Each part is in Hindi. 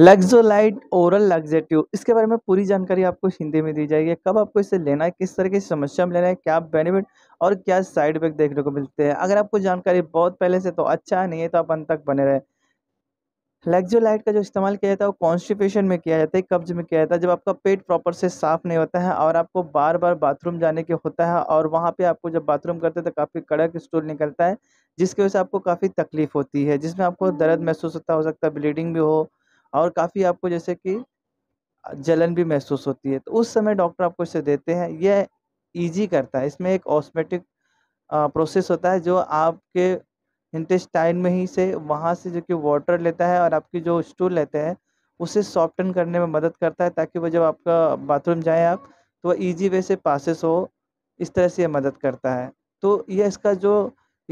लग्जोलाइट ओरल लग्जेटिव इसके बारे में पूरी जानकारी आपको हिंदी में दी जाएगी कब आपको इसे लेना है किस तरह की समस्या में लेना है क्या बेनिफिट और क्या साइड इफेक्ट देखने को मिलते हैं अगर आपको जानकारी बहुत पहले से तो अच्छा है नहीं है तो आप अंत तक बने रहे लग्जोलाइट का जो इस्तेमाल किया जाता है वो कॉन्स्टिपेशन में किया जाता है कब्ज में किया जाता है जब आपका पेट प्रॉपर से साफ नहीं होता है और आपको बार बार बाथरूम जाने के होता है और वहाँ पर आपको जब बाथरूम करते हैं तो काफ़ी कड़क स्टूल निकलता है जिसकी वजह से आपको काफ़ी तकलीफ होती है जिसमें आपको दर्द महसूस होता हो सकता है ब्लीडिंग भी हो और काफ़ी आपको जैसे कि जलन भी महसूस होती है तो उस समय डॉक्टर आपको इसे देते हैं यह ईजी करता है इसमें एक ऑस्मेटिक प्रोसेस होता है जो आपके इंटेस्टाइन में ही से वहाँ से जो कि वाटर लेता है और आपकी जो स्टूल लेते हैं उसे सॉफ्टन करने में मदद करता है ताकि वह जब आपका बाथरूम जाए आप तो वह ईजी वे से पासिस हो इस तरह से यह मदद करता है तो यह इसका जो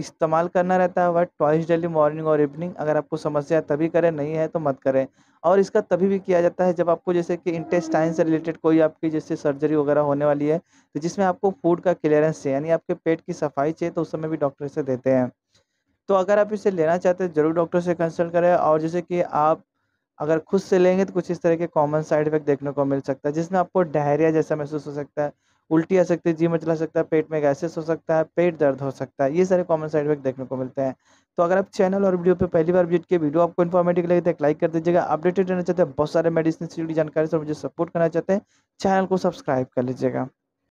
इस्तेमाल करना रहता है वह ट्वाइस डेली मॉर्निंग और इवनिंग अगर आपको समस्या तभी करें नहीं है तो मत करें और इसका तभी भी किया जाता है जब आपको जैसे कि इंटेस्टाइन से रिलेटेड कोई आपकी जैसे सर्जरी वगैरह होने वाली है तो जिसमें आपको फूड का क्लियरेंस चाहिए यानी आपके पेट की सफाई चाहिए तो उस समय भी डॉक्टर से देते हैं तो अगर आप इसे लेना चाहते हैं ज़रूर डॉक्टर से कंसल्ट करें और जैसे कि आप अगर खुद से लेंगे तो कुछ इस तरह के कॉमन साइड इफेक्ट देखने को मिल सकता है जिसमें आपको डायरिया जैसा महसूस हो सकता है उल्टी आ सकती है जी मचला सकता है पेट में गैसेस हो सकता है पेट दर्द हो सकता है ये सारे कॉमन साइड इफेक्ट देखने को मिलते हैं तो अगर आप चैनल और वीडियो पे पहली बार विजिट किए वीडियो आपको इन्फॉर्मेटिव लगे तो लाइक कर दीजिएगा अपडेटेड रहना चाहते हैं बहुत सारे मेडिसिन से जुड़ी जानकारी से मुझे सपोर्ट करना चाहते हैं चैनल को सब्सक्राइब कर लीजिएगा